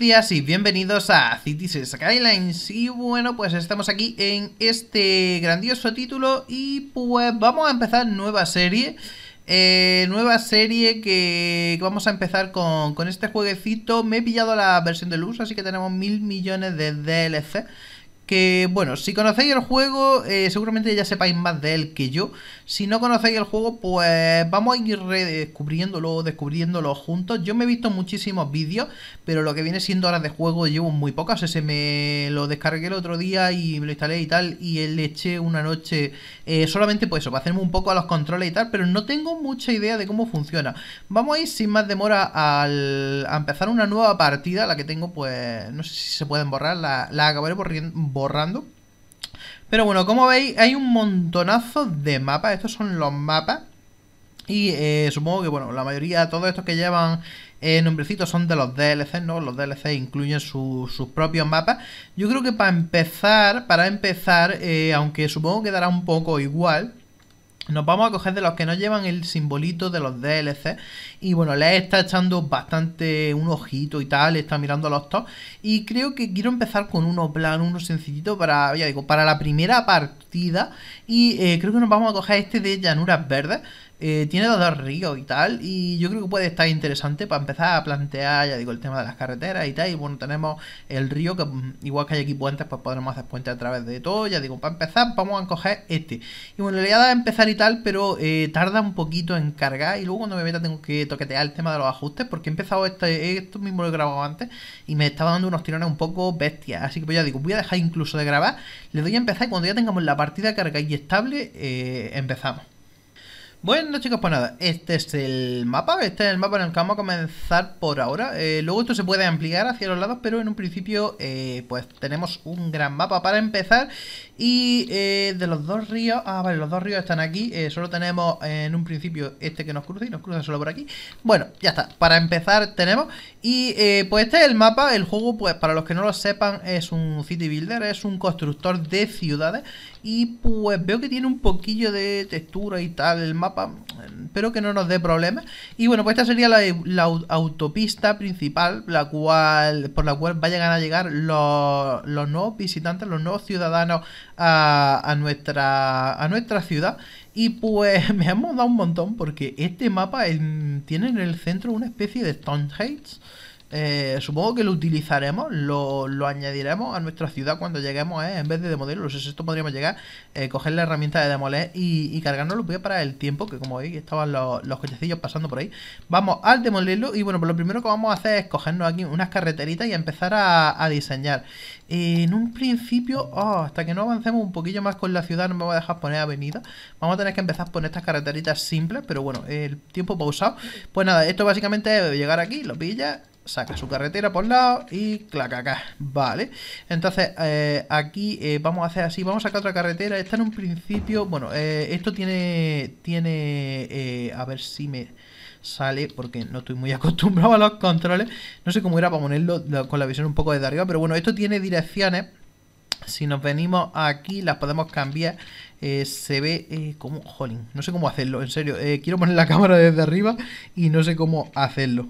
Buenos días y bienvenidos a Cities Skylines Y bueno, pues estamos aquí en este grandioso título Y pues vamos a empezar nueva serie eh, Nueva serie que vamos a empezar con, con este jueguecito Me he pillado la versión de luz, así que tenemos mil millones de DLC que bueno, si conocéis el juego, eh, seguramente ya sepáis más de él que yo. Si no conocéis el juego, pues vamos a ir redescubriéndolo, descubriéndolo juntos. Yo me he visto muchísimos vídeos, pero lo que viene siendo horas de juego llevo muy pocas. O se me lo descargué el otro día y me lo instalé y tal, y le eché una noche eh, solamente pues eso, para hacerme un poco a los controles y tal, pero no tengo mucha idea de cómo funciona. Vamos a ir sin más demora al, a empezar una nueva partida, la que tengo, pues no sé si se pueden borrar, la, la acabaré borriendo borrando. Pero bueno, como veis, hay un montonazo de mapas. Estos son los mapas. Y eh, supongo que, bueno, la mayoría, todos estos que llevan eh, nombrecitos son de los DLC, ¿no? Los DLC incluyen sus propios mapas. Yo creo que para empezar, para empezar, eh, aunque supongo que dará un poco igual, nos vamos a coger de los que no llevan el simbolito de los DLC. Y bueno, le está echando bastante un ojito y tal, está mirando los tops. Y creo que quiero empezar con uno plan, uno sencillito para, digo, para la primera partida. Y eh, creo que nos vamos a coger este de llanuras verdes eh, tiene dos ríos y tal, y yo creo que puede estar interesante para empezar a plantear, ya digo, el tema de las carreteras y tal, y bueno, tenemos el río que mm, igual que hay aquí puentes, pues podremos hacer puentes a través de todo, ya digo, para empezar vamos a coger este. Y bueno, le voy a dar a empezar y tal, pero eh, tarda un poquito en cargar, y luego cuando me meta tengo que toquetear el tema de los ajustes, porque he empezado este, esto mismo lo he grabado antes, y me estaba dando unos tirones un poco bestias, así que pues ya digo, voy a dejar incluso de grabar, le doy a empezar y cuando ya tengamos la partida cargada y estable, eh, empezamos. Bueno chicos, pues nada, este es el mapa, este es el mapa en el que vamos a comenzar por ahora eh, Luego esto se puede ampliar hacia los lados, pero en un principio eh, pues tenemos un gran mapa para empezar Y eh, de los dos ríos, ah vale, los dos ríos están aquí Solo tenemos en un principio este que nos cruza y nos cruza solo por aquí Bueno, ya está, para empezar tenemos Y pues este es el mapa, el juego pues para los que no lo sepan es un city builder, es un constructor de ciudades y pues veo que tiene un poquillo de textura y tal el mapa. Espero que no nos dé problemas. Y bueno, pues esta sería la, autopista principal la cual, por la cual vayan a llegar los, nuevos visitantes, los nuevos ciudadanos a, nuestra, a nuestra ciudad. Y pues me hemos dado un montón porque este mapa tiene en el centro una especie de Stonehenge eh, supongo que lo utilizaremos, lo, añadiremos a nuestra ciudad cuando lleguemos, eh, en vez de demolerlo. si esto podríamos llegar, eh, coger la herramienta de demoler y, y cargarnos a pues, para el tiempo, que como veis estaban los, cochecillos pasando por ahí. Vamos al demolerlo y bueno, pues lo primero que vamos a hacer es cogernos aquí unas carreteritas y empezar a, diseñar. Eh, en un principio, oh, hasta que no avancemos un poquillo más con la ciudad, no me voy a dejar poner avenida. Vamos a tener que empezar por estas carreteritas simples, pero bueno, el tiempo pausado. Pues nada, esto básicamente es llegar aquí, lo pillas saca su carretera por lado y acá vale. Entonces eh, aquí eh, vamos a hacer así, vamos a sacar otra carretera, está en un principio, bueno, eh, esto tiene, tiene, a ver si me sale, porque no estoy muy acostumbrado a los controles, no sé cómo era para ponerlo con la visión un poco desde arriba, pero bueno, esto tiene direcciones, si nos venimos aquí las podemos cambiar se ve como jolín no sé cómo hacerlo en serio quiero poner la cámara desde arriba y no sé cómo hacerlo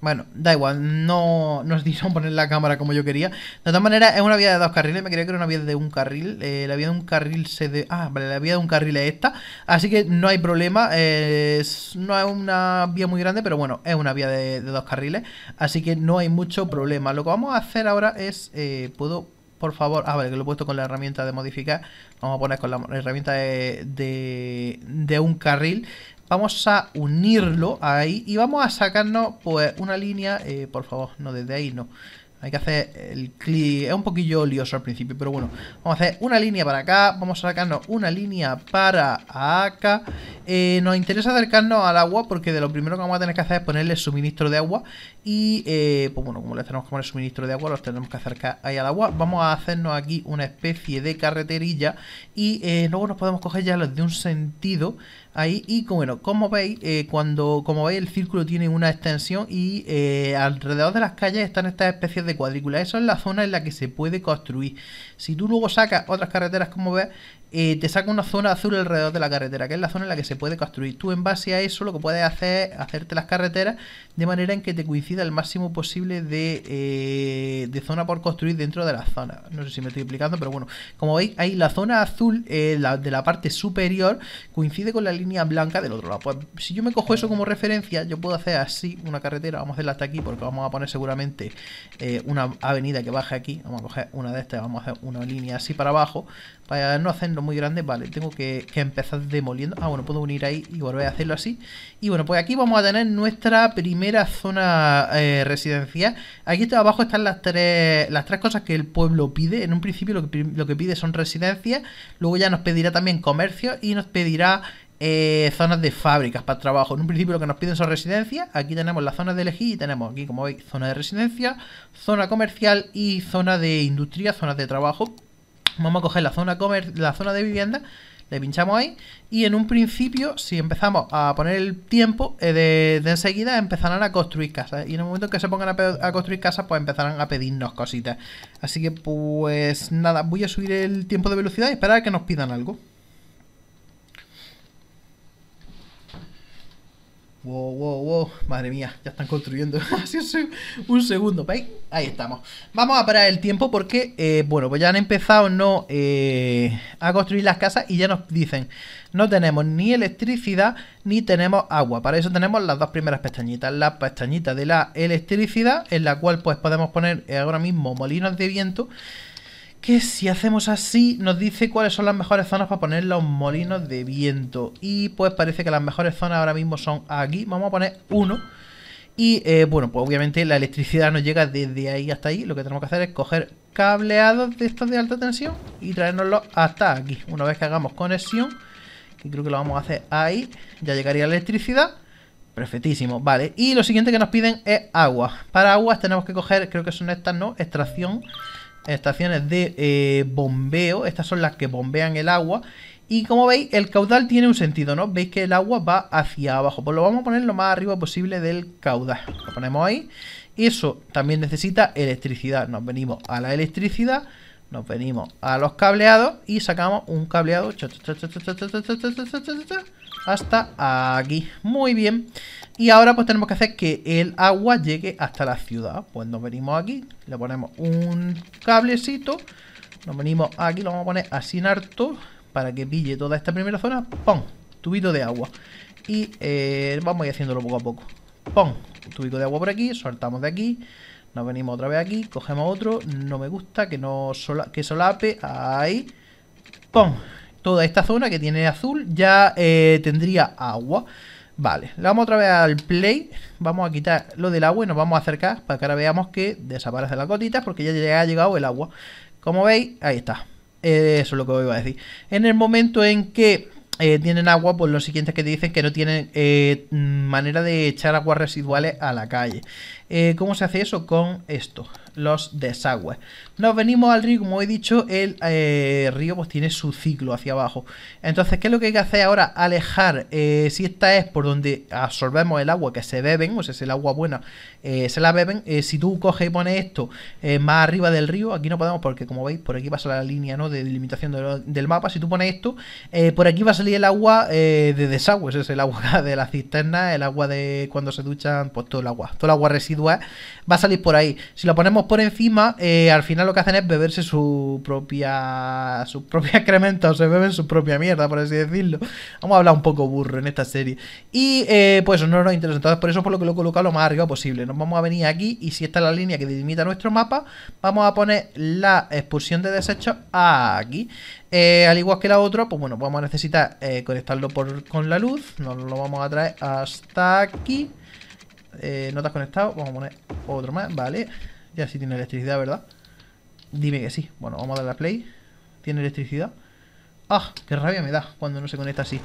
bueno, da igual, no nos dieron poner la cámara como yo quería. De todas maneras, es una vía de dos carriles. Me quería que era una vía de un carril. Eh, la vía de un carril se de... Ah, vale, la vía de un carril es esta. Así que no hay problema. Eh, no es una vía muy grande, pero bueno, es una vía de, dos carriles. Así que no hay mucho problema. Lo que vamos a hacer ahora es... Eh, Puedo por favor. Ah, vale, que lo he puesto con la herramienta de modificar. Vamos a poner con la herramienta de, de un carril. Vamos a unirlo ahí y vamos a sacarnos pues una línea, eh, por favor, no desde ahí, no. Hay que hacer el clic, es un poquillo lioso al principio, pero bueno. Vamos a hacer una línea para acá, vamos a sacarnos una línea para acá. Eh, nos interesa acercarnos al agua porque de lo primero que vamos a tener que hacer es ponerle suministro de agua. Y, eh, pues bueno, como le tenemos que poner suministro de agua, los tenemos que acercar ahí al agua. Vamos a hacernos aquí una especie de carreterilla y luego nos podemos coger ya los de un sentido ahí y bueno, como veis, eh, cuando como veis el círculo tiene una extensión y eh, alrededor de las calles están estas especies de cuadrículas. Eso es la zona en la que se puede construir. Si tú luego sacas otras carreteras como ves, te saca una zona azul alrededor de la carretera, que es la zona en la que se puede construir. Tú en base a eso lo que puedes hacer es hacerte las carreteras de manera en que te coincida el máximo posible eh, de, zona por construir dentro de la zona. No sé si me estoy explicando, pero bueno, como veis, ahí la zona azul eh, de la parte superior coincide con la línea blanca del otro lado. Pues, si yo me cojo eso como referencia, yo puedo hacer así una carretera, vamos a hacerla hasta aquí porque vamos a poner seguramente eh, una avenida que baje aquí, vamos a coger una de estas, vamos a hacer una línea así para abajo, para no hacer muy grande, vale, tengo que, empezar demoliendo. Ah, bueno, puedo unir ahí y volver a hacerlo así. Y bueno, pues aquí vamos a tener nuestra primera zona Residencia, eh, residencial. Aquí abajo están las tres, las tres cosas que el pueblo pide. En un principio lo que, pide son residencias, luego ya nos pedirá también comercio y nos pedirá eh, zonas de fábricas para trabajo. En un principio lo que nos piden son residencias. Aquí tenemos las zonas de elegir y tenemos aquí, como veis, zona de residencia, zona comercial y zona de industria, zonas de trabajo. Vamos a coger la zona, la zona de vivienda, le pinchamos ahí y en un principio, si empezamos a poner el tiempo, eh, de, enseguida empezarán a construir casas. Y en el momento que se pongan a, a, construir casas, pues empezarán a pedirnos cositas. Así que pues nada, voy a subir el tiempo de velocidad y esperar a que nos pidan algo. Wow, wow, wow. Madre mía, ya están construyendo. Así un segundo, ¿veis? Ahí estamos. Vamos a parar el tiempo porque, eh, bueno, pues ya han empezado no eh, a construir las casas y ya nos dicen, no tenemos ni electricidad ni tenemos agua. Para eso tenemos las dos primeras pestañitas. La pestañita de la electricidad, en la cual pues podemos poner ahora mismo molinos de viento que si hacemos así nos dice cuáles son las mejores zonas para poner los molinos de viento. Y pues parece que las mejores zonas ahora mismo son aquí. Vamos a poner uno. Y eh, bueno, pues obviamente la electricidad nos llega desde ahí hasta ahí. Lo que tenemos que hacer es coger cableados de estos de alta tensión y traernoslos hasta aquí. Una vez que hagamos conexión, que creo que lo vamos a hacer ahí, ya llegaría la electricidad. Perfectísimo, vale. Y lo siguiente que nos piden es agua. Para aguas tenemos que coger, creo que son estas, ¿no? Extracción estaciones de bombeo, estas son las que bombean el agua. Y como veis, el caudal tiene un sentido, ¿no? Veis que el agua va hacia abajo. Pues lo vamos a poner lo más arriba posible del caudal. Lo ponemos ahí. Eso también necesita electricidad. Nos venimos a la electricidad, nos venimos a los cableados y sacamos un cableado hasta aquí. Muy bien. Y ahora pues tenemos que hacer que el agua llegue hasta la ciudad. Pues nos venimos aquí, le ponemos un cablecito. Nos venimos aquí, lo vamos a poner así en harto para que pille toda esta primera zona. ¡Pum! Tubito de agua. Y eh, vamos a ir haciéndolo poco a poco. ¡Pum! Tubito de agua por aquí, soltamos de aquí. Nos venimos otra vez aquí, cogemos otro. No me gusta que no que solape. Ahí. ¡Pum! Toda esta zona que tiene azul ya eh, tendría agua. Vale, le vamos otra vez al play. Vamos a quitar lo del agua y nos vamos a acercar para que ahora veamos que desaparece la gotita porque ya ha llegado el agua. Como veis, ahí está. Eh, eso es lo que os iba a decir. En el momento en que eh, tienen agua, pues los siguientes que te dicen que no tienen manera de echar aguas residuales a la calle. Eh, ¿Cómo se hace eso? Con esto, los desagües. Nos venimos al río, como he dicho, el eh, río pues tiene su ciclo hacia abajo. Entonces, ¿qué es lo que hay que hacer ahora? Alejar, eh, si esta es por donde absorbemos el agua que se beben, o sea, si el agua buena se la beben, si tú coges y pones esto más arriba del río, aquí no podemos porque como veis, por aquí pasa la línea de delimitación del mapa, si tú pones esto, por aquí va a salir el agua de desagües, es el agua de la cisterna, el agua de cuando se duchan, pues todo el agua, todo el agua residual va a salir por ahí. Si lo ponemos por encima, eh, al final lo que hacen es beberse su propia. su propia o se beben su propia mierda, por así decirlo. Vamos a hablar un poco burro en esta serie. Y eh, pues no nos interesa. Entonces, por eso por lo que lo he colocado lo más arriba posible. Nos vamos a venir aquí y si esta es la línea que delimita nuestro mapa, vamos a poner la expulsión de desechos aquí. Eh, al igual que la otra, pues bueno, vamos a necesitar conectarlo con la luz. Nos lo vamos a traer hasta aquí. Eh, no te has conectado. Vamos a poner otro más. Vale. Ya sí tiene electricidad, ¿verdad? Dime que sí. Bueno, vamos a darle a play. Tiene electricidad. ¡Ah! ¡Qué rabia me da cuando no se conecta así!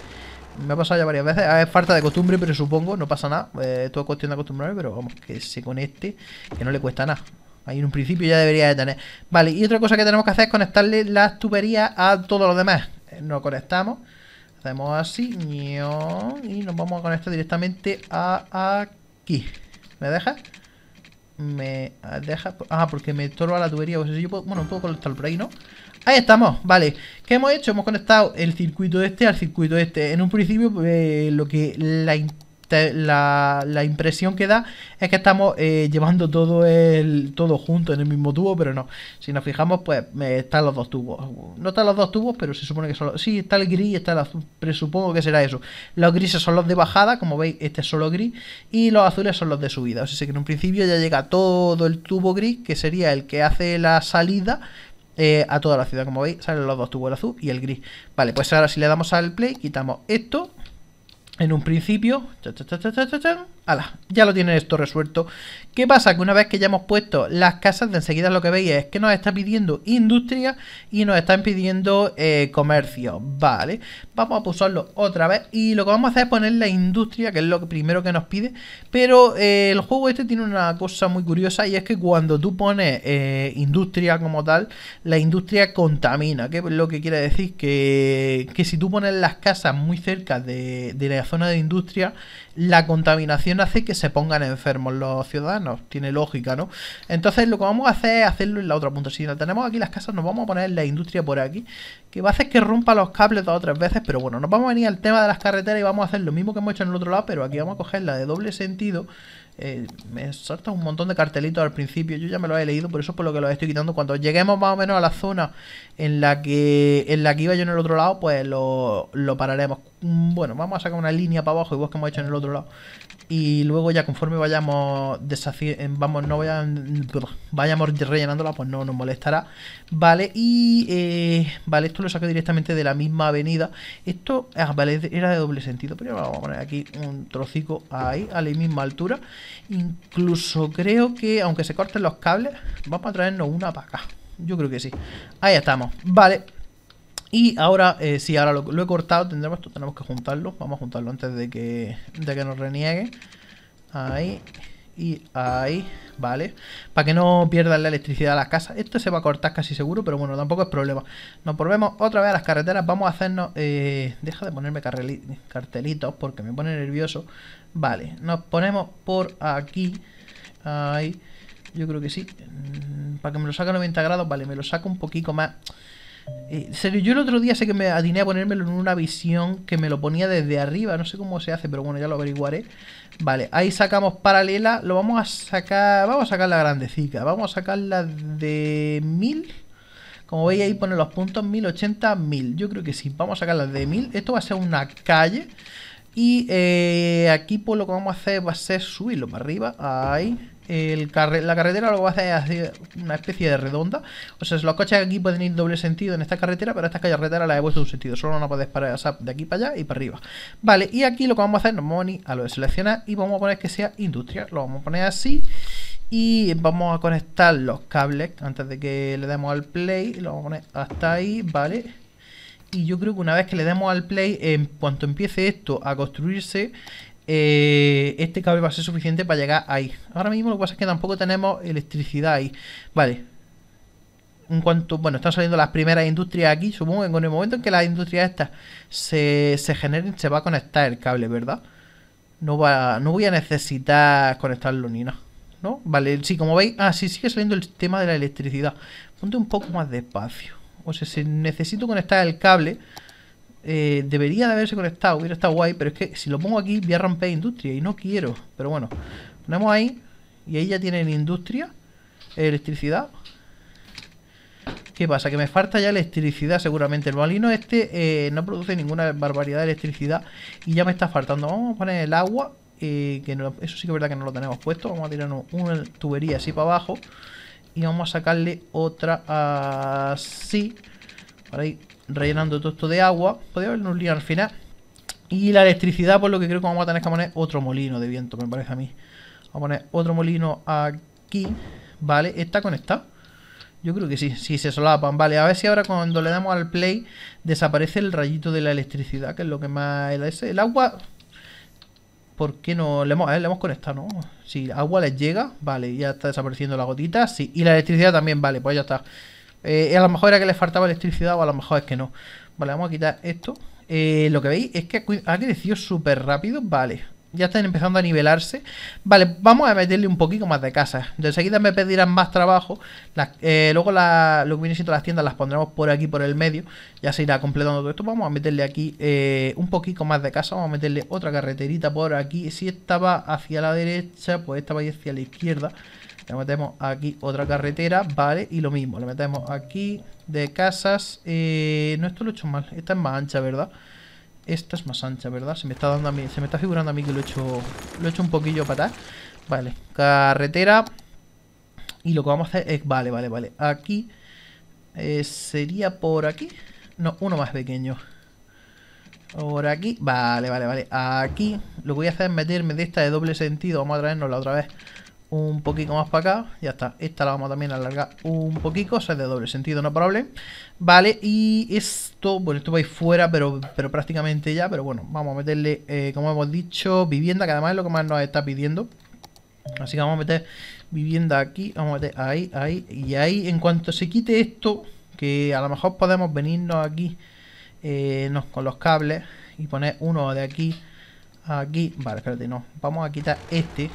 Me ha pasado ya varias veces. Ah, es falta de costumbre, pero supongo, no pasa nada. Eh, todo cuestión de acostumbrarme, pero vamos, que se conecte, que no le cuesta nada. Ahí en un principio ya debería de tener. Vale, y otra cosa que tenemos que hacer es conectarle las tuberías a todos los demás. Eh, nos conectamos. Hacemos así. Y nos vamos a conectar directamente a aquí. ¿Me deja? Me deja... Ah, porque me torba la tubería. O pues yo bueno, puedo conectarlo por ahí, ¿no? Ahí estamos, vale. ¿Qué hemos hecho? Hemos conectado el circuito este al circuito este. En un principio, eh, lo que la, la, impresión que da es que estamos eh, llevando todo el todo junto en el mismo tubo, pero no. Si nos fijamos, pues están los dos tubos. No están los dos tubos, pero se supone que son Sí, está el gris y está el azul. Presupongo que será eso. Los grises son los de bajada, como veis, este es solo gris. Y los azules son los de subida. O sea que en un principio ya llega todo el tubo gris, que sería el que hace la salida. Eh, a toda la ciudad, como veis, salen los dos tubos, el azul y el gris. Vale, pues ahora si le damos al play, quitamos esto, en un principio, cha, cha, cha, cha cha cha Ala, ya lo tienen esto resuelto. ¿Qué pasa? Que una vez que ya hemos puesto las casas, de enseguida lo que veis es que nos está pidiendo industria y nos están pidiendo eh, comercio. Vale, vamos a pulsarlo otra vez y lo que vamos a hacer es poner la industria, que es lo primero que nos pide. Pero eh, el juego este tiene una cosa muy curiosa y es que cuando tú pones eh, industria como tal, la industria contamina. Que es lo que quiere decir que, si tú pones las casas muy cerca de la zona de industria, la contaminación hace que se pongan enfermos los ciudadanos. Tiene lógica, ¿no? Entonces lo que vamos a hacer es hacerlo en la otra punta. Si tenemos aquí las casas, nos vamos a poner la industria por aquí, que va a hacer que rompa los cables dos veces, pero bueno, nos vamos a venir al tema de las carreteras y vamos a hacer lo mismo que hemos hecho en el otro lado, pero aquí vamos a coger la de doble sentido eh, me salta un montón de cartelitos al principio. Yo ya me lo he leído, por eso es por lo que lo estoy quitando. Cuando lleguemos más o menos a la zona en la que, en la que iba yo en el otro lado, pues lo, pararemos. Bueno, vamos a sacar una línea para abajo, y vos que hemos hecho en el otro lado. Y luego ya conforme vayamos eh, vamos, no vayan, vayamos rellenándola, pues no nos molestará. Vale, y eh, vale, esto lo saco directamente de la misma avenida. Esto, ah, vale, era de doble sentido, pero vamos a poner aquí un trocico ahí, a la misma altura. Incluso creo que, aunque se corten los cables, vamos a traernos una para acá. Yo creo que sí. Ahí estamos. Vale. Y ahora, Si eh, sí, ahora lo, he cortado. Tendremos tenemos que juntarlo. Vamos a juntarlo antes de que, de que nos reniegue. Ahí y ahí, ¿vale? Para que no pierdan la electricidad a la casa. Esto se va a cortar casi seguro, pero bueno, tampoco es problema. Nos volvemos otra vez a las carreteras. Vamos a hacernos... Eh, deja de ponerme cartelitos porque me pone nervioso. Vale, nos ponemos por aquí. Ahí, yo creo que sí. Mm, para que me lo saque a 90 grados, vale, me lo saco un poquito más... Eh, serio, yo el otro día sé que me atiné a ponérmelo en una visión que me lo ponía desde arriba. No sé cómo se hace, pero bueno, ya lo averiguaré. Vale, ahí sacamos paralela. Lo vamos a sacar. Vamos a sacar la grandecita, Vamos a sacar la de 1000. Como veis ahí pone los puntos 1080, 1000. Yo creo que sí. Vamos a sacar la de 1000. Esto va a ser una calle. Y eh, aquí pues lo que vamos a hacer va a ser subirlo para arriba. Ahí la carretera lo a hacer una especie de redonda. O sea, los coches aquí pueden ir doble sentido en esta carretera, pero esta carretera la he puesto un sentido. Solo no puedes parar de aquí para allá y para arriba. Vale, y aquí lo que vamos a hacer, nos vamos a ir a lo de seleccionar y vamos a poner que sea industria. Lo vamos a poner así. Y vamos a conectar los cables antes de que le demos al play. Lo vamos a poner hasta ahí, ¿vale? Y yo creo que una vez que le demos al play, en cuanto empiece esto a construirse, eh, este cable va a ser suficiente para llegar ahí. Ahora mismo lo que pasa es que tampoco tenemos electricidad ahí. Vale. En cuanto, bueno, están saliendo las primeras industrias aquí, supongo que en el momento en que las industrias estas se, se generen, se va a conectar el cable, ¿verdad? No, va, no voy a necesitar conectarlo ni nada. ¿No? Vale, sí, como veis, ah, sí, sigue saliendo el tema de la electricidad. Ponte un poco más despacio. O sea, si necesito conectar el cable, eh, debería de haberse conectado, hubiera estado guay, pero es que si lo pongo aquí voy a romper industria y no quiero. Pero bueno, ponemos ahí y ahí ya tienen industria, electricidad. ¿Qué pasa? Que me falta ya electricidad seguramente. El molino este eh, no produce ninguna barbaridad de electricidad y ya me está faltando. Vamos a poner el agua, eh, que eso sí que es verdad que no lo tenemos puesto. Vamos a tirar una tubería así para abajo y vamos a sacarle otra así. Para ahí rellenando todo esto de agua. Podría haber un lío al final. Y la electricidad, por lo que creo que vamos a tener que poner otro molino de viento, me parece a mí. Vamos a poner otro molino aquí. Vale, ¿está conectado? Yo creo que sí, sí, se solapan. Vale, a ver si ahora cuando le damos al play desaparece el rayito de la electricidad, que es lo que más... El agua... ¿Por qué no? Le hemos, le hemos conectado, ¿no? Si el agua les llega, vale, ya está desapareciendo la gotita, sí. Y la electricidad también, vale, pues ya está. Eh, a lo mejor era que le faltaba electricidad o a lo mejor es que no. Vale, vamos a quitar esto. Eh, lo que veis es que ha crecido súper rápido. Vale, ya están empezando a nivelarse. Vale, vamos a meterle un poquito más de casa De seguida me pedirán más trabajo. Eh, luego lo que viene siendo las tiendas las pondremos por aquí, por el medio. Ya se irá completando todo esto. Vamos a meterle aquí un poquito más de casa. Vamos a meterle otra carreterita por aquí. Si estaba hacia la derecha, pues esta va hacia la izquierda. Le metemos aquí otra carretera, vale, y lo mismo, le metemos aquí de casas. Eh, no, esto lo he hecho mal, esta es más ancha, ¿verdad? Esta es más ancha, ¿verdad? Se me está dando a mí, se me está figurando a mí que lo he hecho, lo he hecho un poquillo para atrás. Vale, carretera. Y lo que vamos a hacer es, vale, vale, vale, aquí eh, sería por aquí. No, uno más pequeño. Por aquí, vale, vale, vale. Aquí lo que voy a hacer es meterme de esta de doble sentido. Vamos a traernos la otra vez un poquito más para acá. Ya está. Esta la vamos también a alargar un poquito. O sea, de doble sentido, no probable. Vale, y esto, bueno, esto va a ir fuera, pero, pero prácticamente ya. Pero bueno, vamos a meterle, eh, como hemos dicho, vivienda, que además es lo que más nos está pidiendo. Así que vamos a meter vivienda aquí, vamos a meter ahí, ahí y ahí. En cuanto se quite esto, que a lo mejor podemos venirnos aquí eh, con los cables y poner uno de aquí, aquí. Vale, espérate, no. Vamos a quitar este.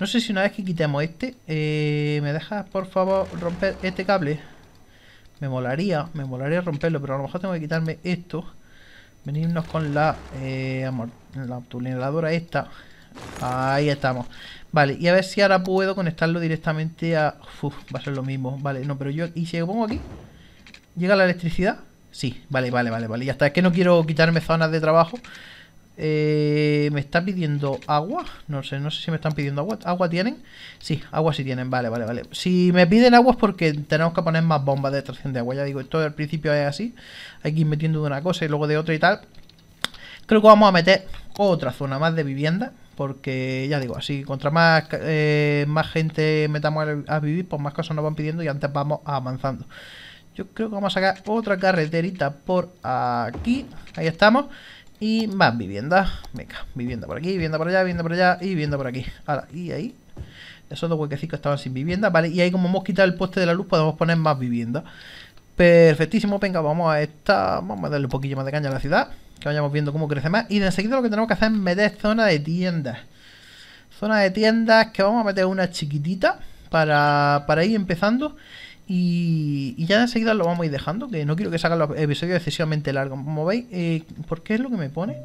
No sé si una vez que quitemos este, eh, ¿me dejas por favor romper este cable? Me molaría, me molaría romperlo, pero a lo mejor tengo que quitarme esto. Venirnos con la, eh, la tuneladora esta. Ahí estamos. Vale, y a ver si ahora puedo conectarlo directamente a... Uf, va a ser lo mismo. Vale, no, pero yo... ¿Y si lo pongo aquí? ¿Llega la electricidad? Sí, vale, vale, vale, vale. Ya está, es que no quiero quitarme zonas de trabajo. Eh, me está pidiendo agua. No sé, no sé si me están pidiendo agua. ¿Agua tienen? Sí, agua sí tienen. Vale, vale, vale. Si me piden agua es porque tenemos que poner más bombas de extracción de agua. Ya digo, esto al principio es así. Hay que ir metiendo de una cosa y luego de otra y tal. Creo que vamos a meter otra zona más de vivienda. Porque ya digo, así, contra más, eh, más gente metamos a vivir, pues más cosas nos van pidiendo y antes vamos avanzando. Yo creo que vamos a sacar otra carreterita por aquí. Ahí estamos. Y más vivienda. Venga, vivienda por aquí, vivienda por allá, vivienda por allá y vivienda por aquí. Ahora, y ahí. Esos dos huequecitos estaban sin vivienda, ¿vale? Y ahí como hemos quitado el poste de la luz podemos poner más vivienda. Perfectísimo, venga, vamos a esta... Vamos a darle un poquillo más de caña a la ciudad. Que vayamos viendo cómo crece más. Y de enseguida lo que tenemos que hacer es meter zona de tiendas. Zona de tiendas que vamos a meter una chiquitita para, para ir empezando. Y, ya de lo vamos a ir dejando, que no quiero que salgan los episodios excesivamente largos. Como veis, eh, ¿por qué es lo que me pone?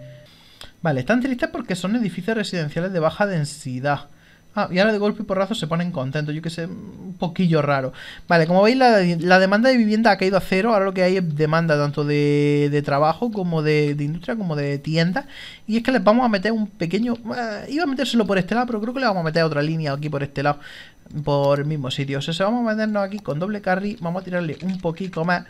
Vale, están tristes porque son edificios residenciales de baja densidad. Ah, y ahora de golpe y porrazo se ponen contentos. Yo que sé, un poquillo raro. Vale, como veis, la, demanda de vivienda ha caído a cero. Ahora lo que hay es demanda tanto de, trabajo como de, industria, como de tiendas. Y es que les vamos a meter un pequeño. Eh, iba a metérselo por este lado, pero creo que le vamos a meter otra línea aquí por este lado por el mismo sitio. O sea, vamos a meternos aquí con doble carry, vamos a tirarle un poquito más.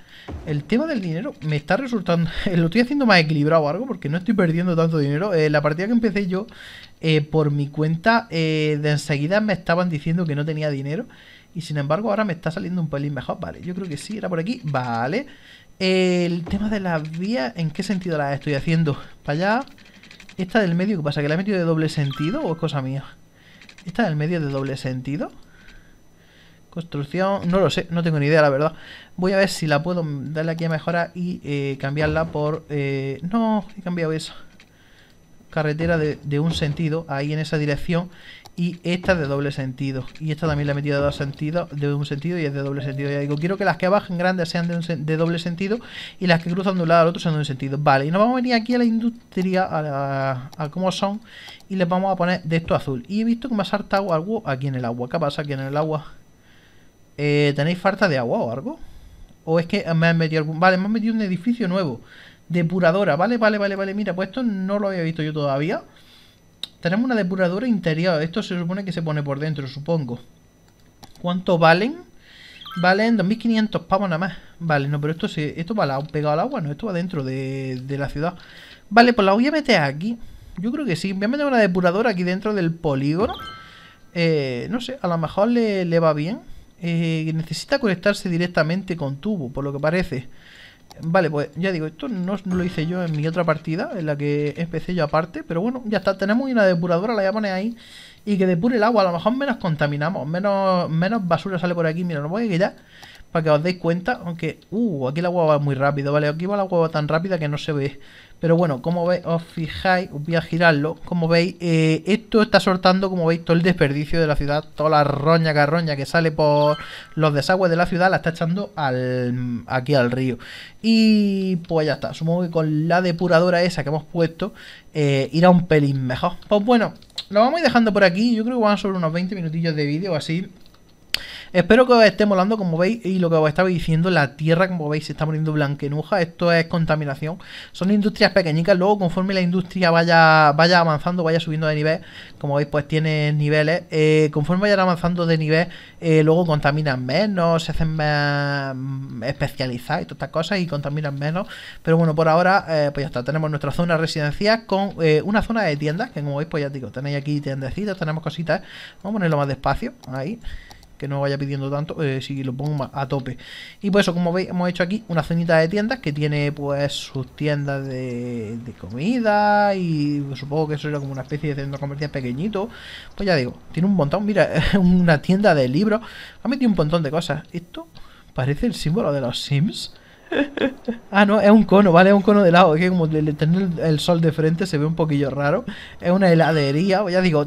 El tema del dinero me está resultando... Lo estoy haciendo más equilibrado o algo porque no estoy perdiendo tanto dinero. Eh, la partida que empecé yo eh, por mi cuenta, eh, de enseguida me estaban diciendo que no tenía dinero. Y sin embargo ahora me está saliendo un pelín mejor. Vale, yo creo que sí, era por aquí. Vale. El tema de las vías, ¿en qué sentido las estoy haciendo? Para allá. Esta del medio, ¿qué pasa? ¿Que la he metido de doble sentido o es cosa mía? ¿Esta el medio de doble sentido? Construcción, no lo sé, no tengo ni idea la verdad. Voy a ver si la puedo darle aquí a mejora y eh, cambiarla por... Eh, no, he cambiado eso. Carretera de, de un sentido, ahí en esa dirección. Y esta de doble sentido. Y esta también la he metido de de un sentido y es de doble sentido. Ya digo, quiero que las que bajen grandes sean de, doble sentido y las que cruzan de un lado al otro sean de un sentido. Vale, y nos vamos a venir aquí a la industria, a, cómo son, y les vamos a poner de esto azul. Y he visto que me ha saltado algo aquí en el agua. ¿Qué pasa aquí en el agua? Eh, ¿Tenéis falta de agua o algo? ¿O es que me han metido algún... Vale, me han metido un edificio nuevo. Depuradora, vale, vale, vale, vale. Mira, pues esto no lo había visto yo todavía. Tenemos una depuradora interior. Esto se supone que se pone por dentro, supongo. ¿Cuánto valen? Valen 2.500 pavos nada más. Vale, no, pero esto se, esto va pegado al agua, no, esto va dentro de, de, la ciudad. Vale, pues la voy a meter aquí. Yo creo que sí. Voy a meter una depuradora aquí dentro del polígono. Eh, no sé, a lo mejor le, le va bien. Eh, necesita conectarse directamente con tubo, por lo que parece. Vale, pues ya digo, esto no lo hice yo en mi otra partida, en la que empecé yo aparte, pero bueno, ya está, tenemos una depuradora, la voy a poner ahí, y que depure el agua, a lo mejor menos contaminamos, menos, menos basura sale por aquí, mira, no voy a que ya para que os deis cuenta, aunque, uh, aquí la hueva va muy rápido, ¿vale? Aquí va la hueva tan rápida que no se ve. Pero bueno, como veis, os fijáis, os voy a girarlo, como veis, eh, esto está soltando, como veis, todo el desperdicio de la ciudad, toda la roña carroña que sale por los desagües de la ciudad, la está echando al, aquí al río. Y pues ya está, supongo que con la depuradora esa que hemos puesto, eh, irá un pelín mejor. Pues bueno, lo vamos a ir dejando por aquí, yo creo que van sobre unos 20 minutillos de vídeo así. Espero que os esté molando, como veis, y lo que os estaba diciendo, la tierra, como veis, se está poniendo blanquenuja, esto es contaminación. Son industrias pequeñicas, luego conforme la industria vaya, vaya avanzando, vaya subiendo de nivel, como veis, pues tiene niveles, eh, conforme vayan avanzando de nivel, eh, luego contaminan menos, se hacen más mm, especializadas y todas estas cosas y contaminan menos. Pero bueno, por ahora, eh, pues ya está, tenemos nuestra zona residencial con una zona de tiendas, que como veis, pues ya digo, tenéis aquí tiendecitos, tenemos cositas. Vamos a ponerlo más despacio, ahí que no vaya pidiendo tanto, eh, si lo pongo a tope. Y pues eso, como veis, hemos hecho aquí una cenita de tiendas que tiene pues sus tiendas de, comida y supongo que eso era como una especie de centro comercial pequeñito. Pues ya digo, tiene un montón, mira, una tienda de libros, ha metido un montón de cosas. Esto parece el símbolo de los Sims. Ah, no, es un cono, ¿vale? Es un cono de lado Es que como tener el, sol de frente se ve un poquillo raro. Es una heladería. Ya digo,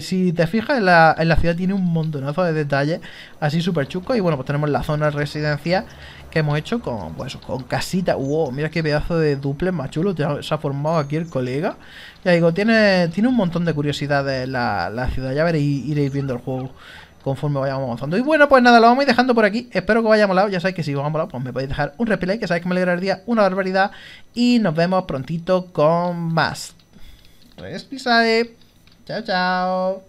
si te fijas, en la, en la, ciudad tiene un montonazo de detalles así súper chuscos. Y bueno, pues tenemos la zona residencia que hemos hecho con, pues, con casita. ¡Wow! Mira qué pedazo de duple más chulo. Se ha formado aquí el colega. Ya digo, tiene, tiene un montón de curiosidades la, la ciudad. Ya veréis, iréis viendo el juego conforme vayamos avanzando. Y bueno, pues nada, lo vamos a ir dejando por aquí. Espero que os haya molado. Ya sabéis que si os ha molado, pues me podéis dejar un replay, que sabéis que me alegra el una barbaridad. Y nos vemos prontito con más. Respisade. Chao, chao.